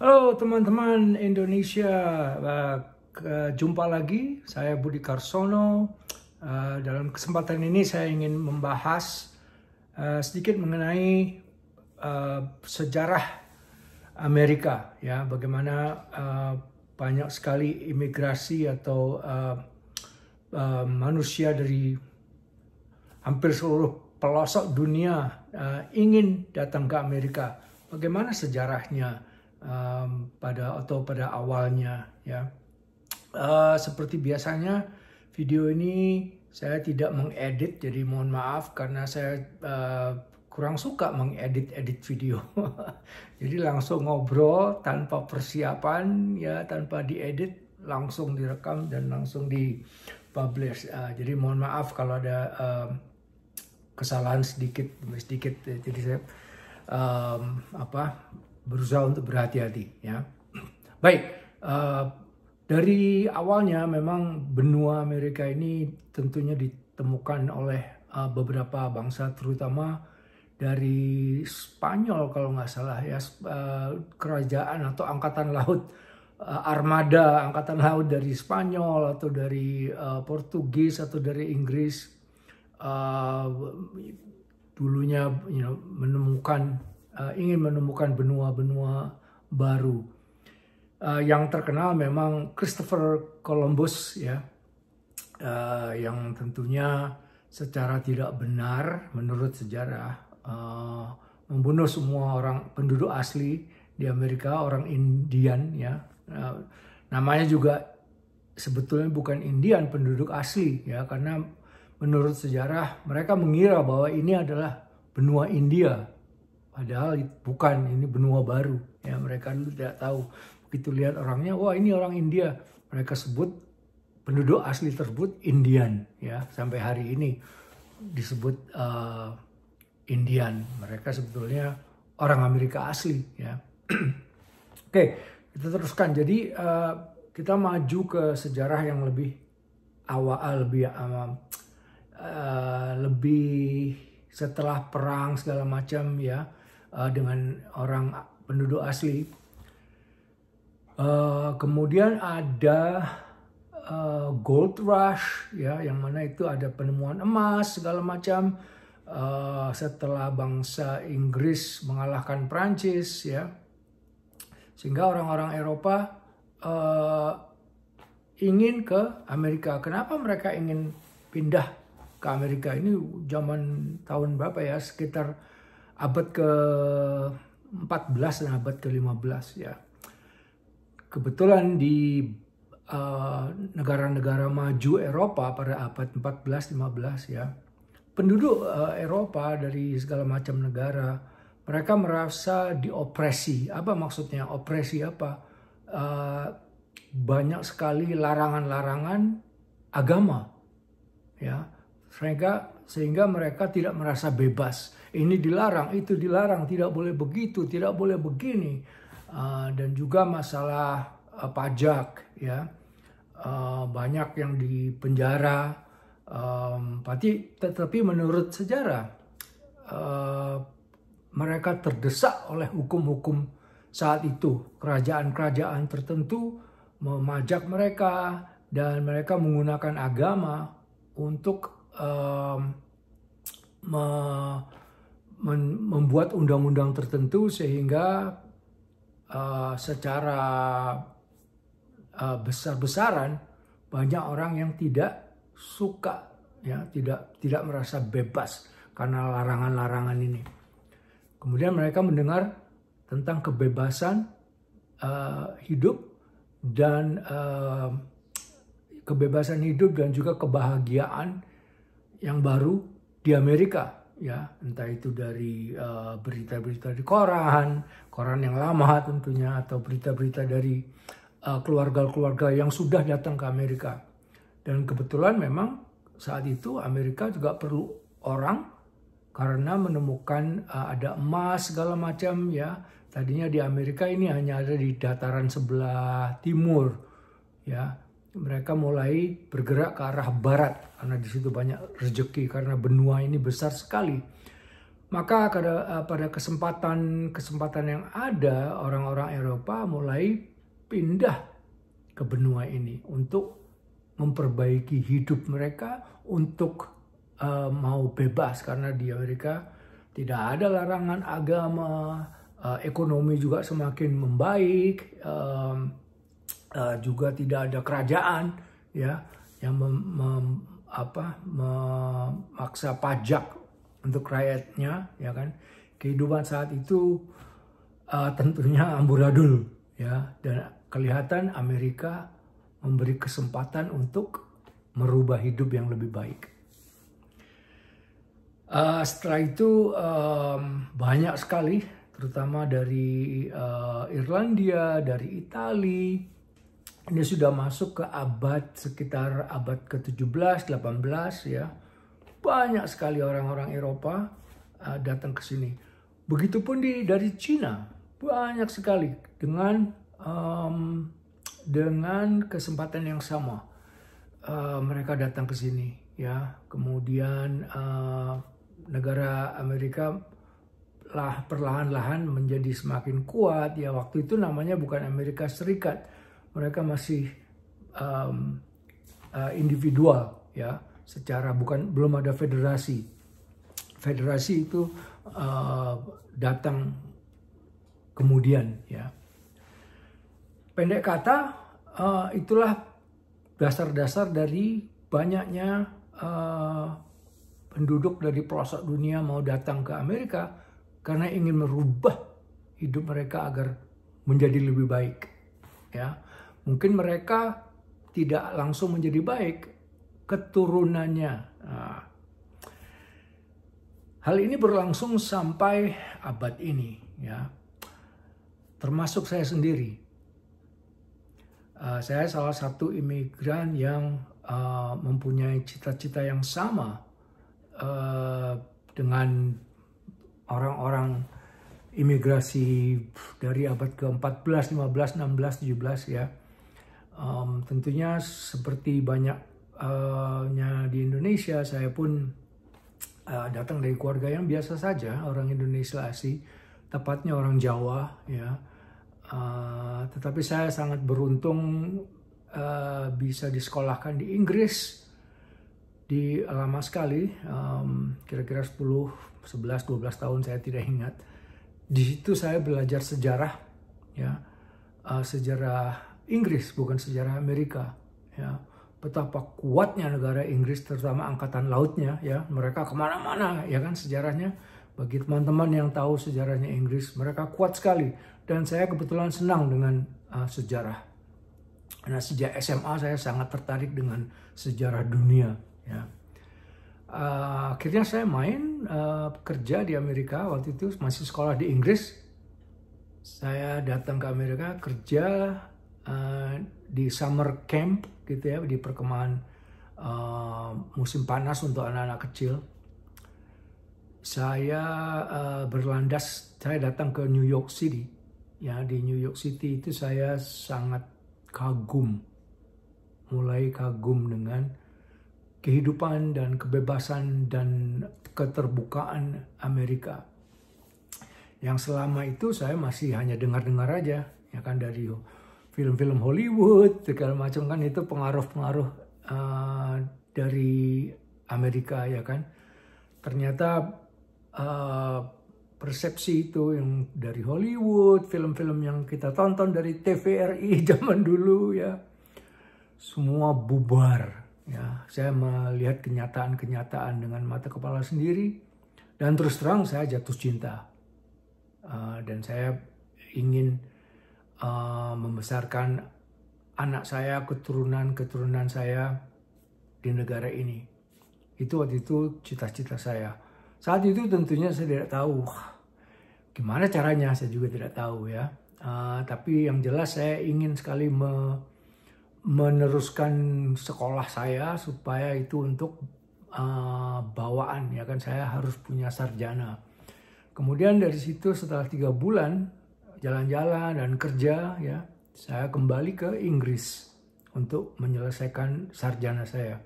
Halo teman-teman Indonesia, eh, jumpa lagi. Saya Budi Karsono. Eh, dalam kesempatan ini saya ingin membahas eh, sedikit mengenai sejarah Amerika, ya, bagaimana banyak sekali imigrasi atau manusia dari hampir seluruh pelosok dunia ingin datang ke Amerika. Bagaimana sejarahnya? um, pada atau pada awalnya ya uh, seperti biasanya video ini saya tidak mengedit jadi mohon maaf karena saya uh, kurang suka mengedit-edit video jadi langsung ngobrol tanpa persiapan ya tanpa diedit langsung direkam dan langsung di publish uh, eh, jadi mohon maaf kalau ada uh, kesalahan sedikit sedikit ya. jadi saya um, apa berusaha untuk berhati-hati ya. Baik, uh, dari awalnya memang benua Amerika ini tentunya ditemukan oleh uh, beberapa bangsa terutama dari Spanyol kalau nggak salah ya uh, kerajaan atau angkatan laut uh, armada angkatan laut dari Spanyol atau dari uh, Portugis atau dari Inggris uh, dulunya you know, menemukan Uh, ingin menemukan benua-benua baru. Uh, yang terkenal memang Christopher Columbus ya, uh, yang tentunya secara tidak benar menurut sejarah uh, membunuh semua orang penduduk asli di Amerika orang Indian ya, uh, namanya juga sebetulnya bukan Indian penduduk asli ya karena menurut sejarah mereka mengira bahwa ini adalah benua India Padahal bukan, ini benua baru. Ya, mereka dulu tidak tahu. Begitu lihat orangnya, wah ini orang India. Mereka sebut penduduk asli tersebut Indian. Ya, sampai hari ini disebut uh, Indian. Mereka sebetulnya orang Amerika asli. Ya. Oke, kita teruskan. Jadi uh, kita maju ke sejarah yang lebih awal, lebih awal. uh, eh, lebih setelah perang segala macam ya uh, dengan orang penduduk asli. Uh, kemudian ada uh, gold rush ya yang mana itu ada penemuan emas segala macam uh, setelah bangsa Inggris mengalahkan Prancis ya sehingga orang-orang Eropa uh, ingin ke Amerika. Kenapa mereka ingin pindah ke Amerika? Ini zaman tahun berapa ya? Sekitar abad ke-14 dan abad ke-15 ya. Kebetulan di eh, negara-negara uh, maju Eropa pada abad 14-15 ya, penduduk uh, Eropa dari segala macam negara mereka merasa diopresi. Apa maksudnya opresi apa? Uh, banyak sekali larangan-larangan agama. Ya, mereka sehingga mereka tidak merasa bebas. Ini dilarang, itu dilarang, tidak boleh begitu, tidak boleh begini, uh, dan juga masalah uh, pajak, ya uh, banyak yang dipenjara. Um, tapi, tetapi menurut sejarah uh, mereka terdesak oleh hukum-hukum saat itu kerajaan-kerajaan tertentu memajak mereka dan mereka menggunakan agama untuk um, me, men, membuat undang-undang tertentu sehingga uh, secara uh, besar-besaran banyak orang yang tidak suka ya tidak tidak merasa bebas karena larangan-larangan ini. Kemudian mereka mendengar tentang kebebasan uh, hidup dan uh, kebebasan hidup dan juga kebahagiaan yang baru di Amerika ya entah itu dari eh, berita-berita uh, di koran koran yang lama tentunya atau berita-berita dari eh, keluarga-keluarga uh, yang sudah datang ke Amerika dan kebetulan memang saat itu Amerika juga perlu orang karena menemukan uh, ada emas segala macam ya tadinya di Amerika ini hanya ada di dataran sebelah timur ya mereka mulai bergerak ke arah barat karena di situ banyak rezeki karena benua ini besar sekali. Maka eh, pada, kesempatan kesempatan yang ada orang-orang Eropa mulai pindah ke benua ini untuk memperbaiki hidup mereka untuk uh, mau bebas karena di Amerika tidak ada larangan agama, uh, ekonomi juga semakin membaik. Um, uh, juga tidak ada kerajaan ya yang mem, mem, apa, memaksa pajak untuk rakyatnya ya kan kehidupan saat itu uh, tentunya amburadul ya dan kelihatan Amerika memberi kesempatan untuk merubah hidup yang lebih baik. Uh, setelah itu um, banyak sekali, terutama dari uh, Irlandia, dari Italia, ini sudah masuk ke abad sekitar abad ke-17, 18 ya. Banyak sekali orang-orang Eropa uh, datang ke sini. Begitupun di dari Cina, banyak sekali dengan um, dengan kesempatan yang sama. Uh, mereka datang ke sini ya. Kemudian uh, negara Amerika lah perlahan-lahan menjadi semakin kuat ya. Waktu itu namanya bukan Amerika Serikat mereka masih um, uh, individual ya secara bukan belum ada federasi federasi itu uh, datang kemudian ya pendek kata uh, itulah dasar-dasar dari banyaknya uh, penduduk dari pelosok dunia mau datang ke Amerika karena ingin merubah hidup mereka agar menjadi lebih baik ya mungkin mereka tidak langsung menjadi baik, keturunannya. Nah, hal ini berlangsung sampai abad ini, ya. Termasuk saya sendiri. Uh, saya salah satu imigran yang uh, mempunyai cita-cita yang sama uh, dengan orang-orang imigrasi dari abad ke-14, 15, 16, 17 ya Um, tentunya seperti banyaknya eh, uh di Indonesia, saya pun uh, datang dari keluarga yang biasa saja, orang Indonesia asli, tepatnya orang Jawa, ya. Uh, tetapi saya sangat beruntung uh, bisa disekolahkan di Inggris di lama sekali, um, kira-kira 10, 11, 12 tahun saya tidak ingat. Di situ saya belajar sejarah, ya, uh, sejarah Inggris, bukan sejarah Amerika. Ya, betapa kuatnya negara Inggris, terutama angkatan lautnya, ya mereka kemana-mana, ya kan sejarahnya. Bagi teman-teman yang tahu sejarahnya Inggris, mereka kuat sekali. Dan saya kebetulan senang dengan uh, sejarah. Nah, sejak SMA saya sangat tertarik dengan sejarah dunia. Ya. Uh, akhirnya saya main uh, kerja di Amerika waktu itu masih sekolah di Inggris. Saya datang ke Amerika kerja Eh, di summer camp gitu ya di perkemahan uh, musim panas untuk anak-anak kecil saya uh, berlandas saya datang ke New York City ya di New York City itu saya sangat kagum mulai kagum dengan kehidupan dan kebebasan dan keterbukaan Amerika yang selama itu saya masih hanya dengar-dengar aja ya kan dari film-film Hollywood segala macam kan itu pengaruh-pengaruh uh, dari Amerika ya kan ternyata uh, persepsi itu yang dari Hollywood, film-film yang kita tonton dari TVRI zaman dulu ya. Semua bubar ya. Saya melihat kenyataan-kenyataan dengan mata kepala sendiri dan terus terang saya jatuh cinta. Uh, dan saya ingin Eh, membesarkan anak saya, keturunan-keturunan saya di negara ini. Itu waktu itu cita-cita saya. Saat itu tentunya saya tidak tahu gimana caranya, saya juga tidak tahu ya. Uh, tapi yang jelas saya ingin sekali me meneruskan sekolah saya supaya itu untuk uh, bawaan ya kan saya harus punya sarjana. Kemudian dari situ setelah tiga bulan jalan-jalan dan kerja ya, saya kembali ke Inggris untuk menyelesaikan sarjana saya.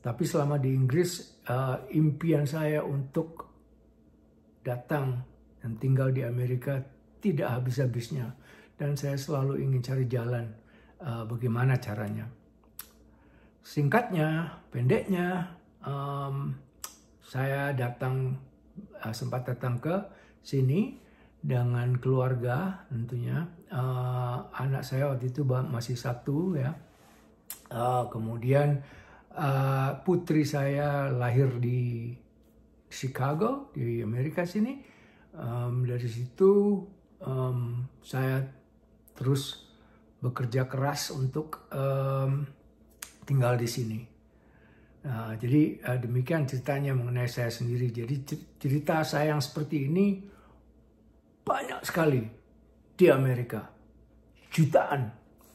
Tapi selama di Inggris, uh, impian saya untuk datang dan tinggal di Amerika tidak habis-habisnya. Dan saya selalu ingin cari jalan uh, bagaimana caranya. Singkatnya, pendeknya, um, saya datang uh, sempat datang ke sini dengan keluarga tentunya uh, anak saya waktu itu masih satu ya uh, kemudian uh, putri saya lahir di Chicago di Amerika sini um, dari situ um, saya terus bekerja keras untuk um, tinggal di sini Nah, jadi uh, demikian ceritanya mengenai saya sendiri. Jadi cerita saya yang seperti ini banyak sekali di Amerika jutaan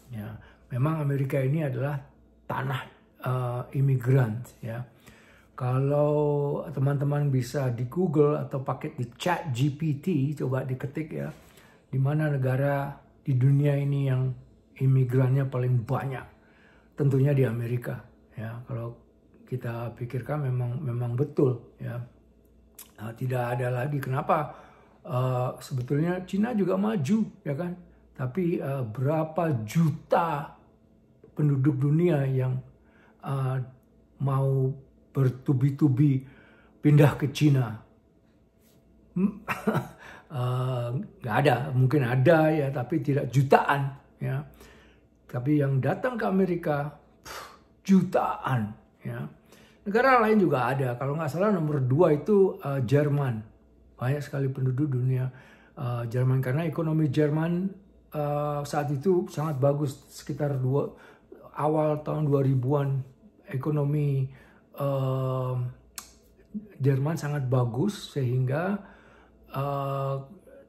ya memang Amerika ini adalah tanah uh, imigran ya kalau teman-teman bisa di Google atau pakai di Chat GPT coba diketik ya di mana negara di dunia ini yang imigrannya paling banyak tentunya di Amerika ya kalau kita pikirkan memang memang betul ya nah, tidak ada lagi kenapa Eh, sebetulnya Cina juga maju ya kan tapi uh, berapa juta penduduk dunia yang uh, mau bertubi-tubi pindah ke Cina hmm, nggak uh, ada mungkin ada ya tapi tidak jutaan ya tapi yang datang ke Amerika pff, jutaan ya negara lain juga ada kalau nggak salah nomor dua itu uh, Jerman banyak sekali penduduk dunia uh, Jerman karena ekonomi Jerman uh, saat itu sangat bagus sekitar dua awal tahun 2000-an ekonomi uh, Jerman sangat bagus sehingga uh,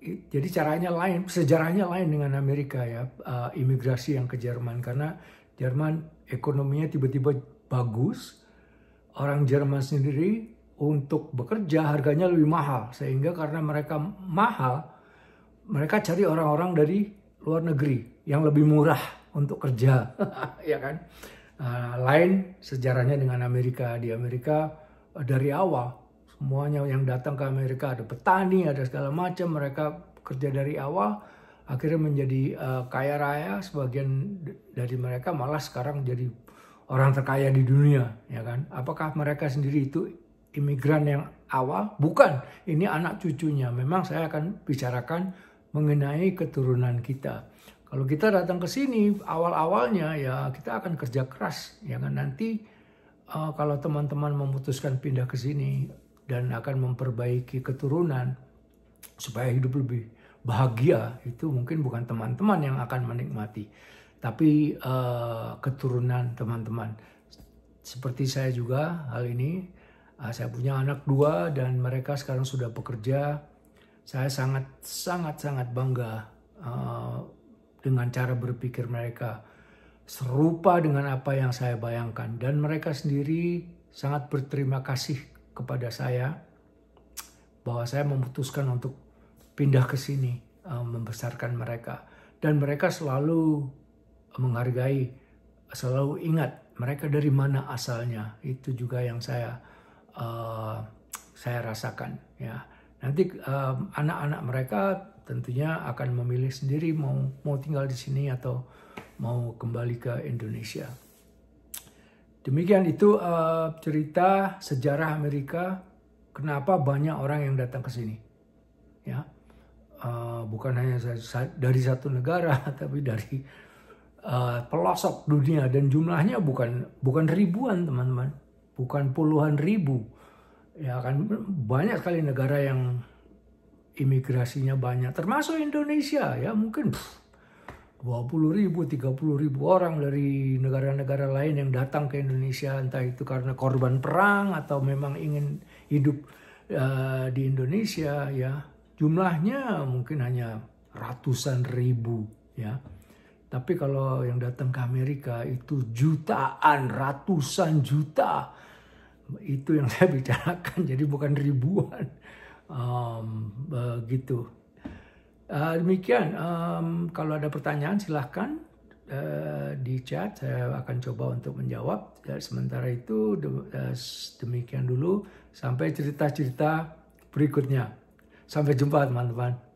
jadi caranya lain sejarahnya lain dengan Amerika ya uh, imigrasi yang ke Jerman karena Jerman ekonominya tiba-tiba bagus orang Jerman sendiri untuk bekerja harganya lebih mahal sehingga karena mereka mahal mereka cari orang-orang dari luar negeri yang lebih murah untuk kerja ya kan ah, lain sejarahnya dengan Amerika di Amerika eh, dari awal semuanya yang datang ke Amerika ada petani ada segala macam mereka kerja dari awal akhirnya menjadi eh, kaya raya sebagian dari mereka malah sekarang jadi orang terkaya di dunia ya kan apakah mereka sendiri itu imigran yang awal, bukan. Ini anak cucunya. Memang saya akan bicarakan mengenai keturunan kita. Kalau kita datang ke sini awal-awalnya ya kita akan kerja keras, ya kan nanti uh, kalau teman-teman memutuskan pindah ke sini dan akan memperbaiki keturunan supaya hidup lebih bahagia itu mungkin bukan teman-teman yang akan menikmati, tapi uh, keturunan teman-teman. Seperti saya juga hal ini Ah, saya punya anak dua dan mereka sekarang sudah bekerja. Saya sangat sangat sangat bangga uh, dengan cara berpikir mereka serupa dengan apa yang saya bayangkan dan mereka sendiri sangat berterima kasih kepada saya bahwa saya memutuskan untuk pindah ke sini uh, membesarkan mereka dan mereka selalu menghargai selalu ingat mereka dari mana asalnya itu juga yang saya Eh, saya rasakan ya nanti anak eh, anak-anak mereka tentunya akan memilih sendiri mau mau tinggal di sini atau mau kembali ke Indonesia demikian itu uh, cerita sejarah Amerika kenapa banyak orang yang datang ke sini ya uh, bukan hanya dari satu negara tapi dari uh, pelosok dunia dan jumlahnya bukan bukan ribuan teman-teman bukan puluhan ribu. Ya kan banyak sekali negara yang imigrasinya banyak, termasuk Indonesia ya mungkin pff, 20 ribu, 30 ribu orang dari negara-negara lain yang datang ke Indonesia entah itu karena korban perang atau memang ingin hidup uh, di Indonesia ya jumlahnya mungkin hanya ratusan ribu ya tapi kalau yang datang ke Amerika itu jutaan, ratusan juta. Itu yang saya bicarakan, jadi bukan ribuan. Um, begitu. Uh, demikian, um, kalau ada pertanyaan silahkan uh, di chat. Saya akan coba untuk menjawab. Dan ya, sementara itu eh, demikian dulu. Sampai cerita-cerita berikutnya. Sampai jumpa teman-teman.